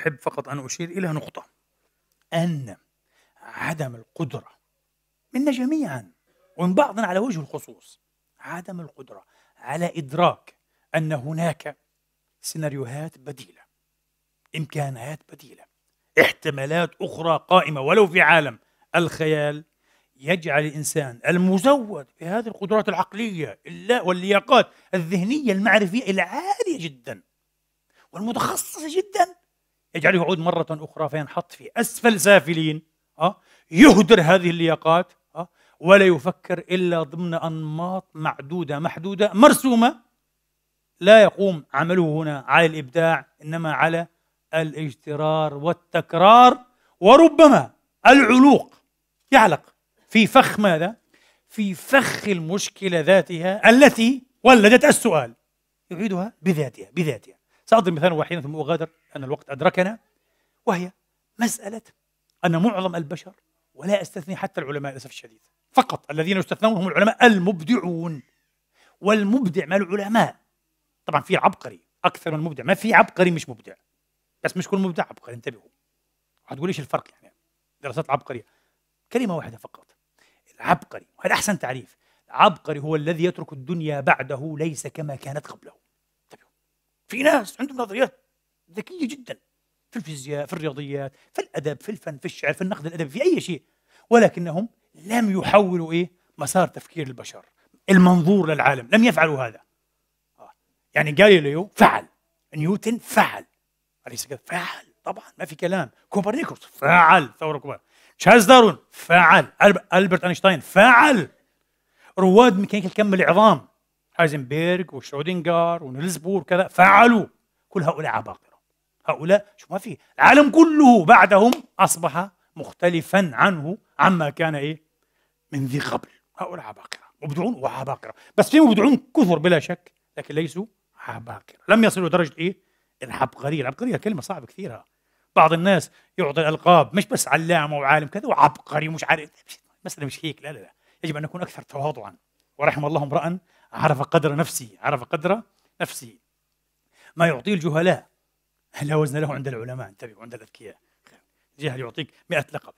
أحب فقط أن أشير إلى نقطة أن عدم القدرة منا جميعا ومن بعضنا على وجه الخصوص عدم القدرة على إدراك أن هناك سيناريوهات بديلة إمكانات بديلة احتمالات أخرى قائمة ولو في عالم الخيال يجعل الإنسان المزود بهذه القدرات العقلية واللياقات الذهنية المعرفية العالية جدا والمتخصصة جدا يجعله يعود مرة أخرى فينحط في أسفل سافلين آه؟ يهدر هذه اللياقات آه؟ ولا يفكر إلا ضمن أنماط معدودة محدودة مرسومة لا يقوم عمله هنا على الإبداع إنما على الاجترار والتكرار وربما العلوق يعلق في فخ ماذا؟ في فخ المشكلة ذاتها التي ولدت السؤال يعيدها بذاتها بذاتها سأضرب مثالا واحدا ثم أغادر أن الوقت أدركنا وهي مسألة أن معظم البشر ولا أستثني حتى العلماء للأسف الشديد فقط الذين يستثنون هم العلماء المبدعون والمبدع له العلماء طبعا في عبقري أكثر من مبدع ما في عبقري مش مبدع بس مش كل مبدع عبقري انتبهوا هتقول ايش الفرق يعني دراسات العبقرية كلمة واحدة فقط العبقري وهذا أحسن تعريف العبقري هو الذي يترك الدنيا بعده ليس كما كانت قبله في ناس عندهم نظريات ذكيه جدا في الفيزياء في الرياضيات في الادب في الفن في الشعر في النقد الادبي في اي شيء ولكنهم لم يحولوا ايه مسار تفكير البشر المنظور للعالم لم يفعلوا هذا آه. يعني جاليليو فعل نيوتن فعل أليس كذا؟ فعل طبعا ما في كلام كوبرنيكوس فعل ثورة كبرى تشارلز دارون فعل ألبرت أينشتاين فعل رواد ميكانيكا الكم العظام ايزنبرغ وشرودنجر ونيلزبور كذا فعلوا كل هؤلاء عباقرة هؤلاء شو ما في العالم كله بعدهم أصبح مختلفا عنه عما كان إيه من ذي قبل هؤلاء عباقرة مبدعون وعباقرة بس في مبدعون كثر بلا شك لكن ليسوا عباقرة لم يصلوا درجة إيه العبقرية العبقرية كلمة صعبة كثيره بعض الناس يعطي الألقاب مش بس علامة وعالم كذا وعبقري ومش عارف المسألة مش هيك لا لا لا يجب أن نكون أكثر تواضعا ورحم الله امرأ عرف قدر نفسه عرف قدر نفسه ما يعطيه الجهلاء لا وزن له عند العلماء انتبهوا عند الأذكياء جهل يعطيك مئة لقب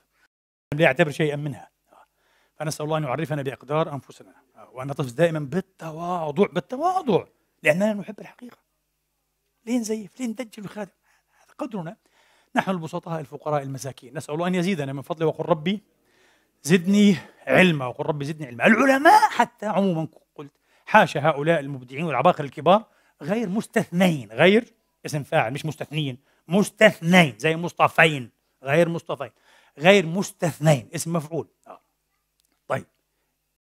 لا يعتبر شيئا منها فنسأل الله أن يعرفنا بأقدار أنفسنا وأن نطفز دائما بالتواضع بالتواضع لأننا نحب الحقيقة ليه نزيف ليه ندجل وخادم هذا قدرنا نحن البسطاء الفقراء المساكين نسأل الله أن يزيدنا من فضله وقل ربي زدني علما وقل ربي زدني علما العلماء حتى عموما حاشا هؤلاء المبدعين والعباقرة الكبار غير مستثنين غير اسم فاعل مش مستثنين مستثنين زي مصطفين غير مصطفين غير مستثنين اسم مفعول آه.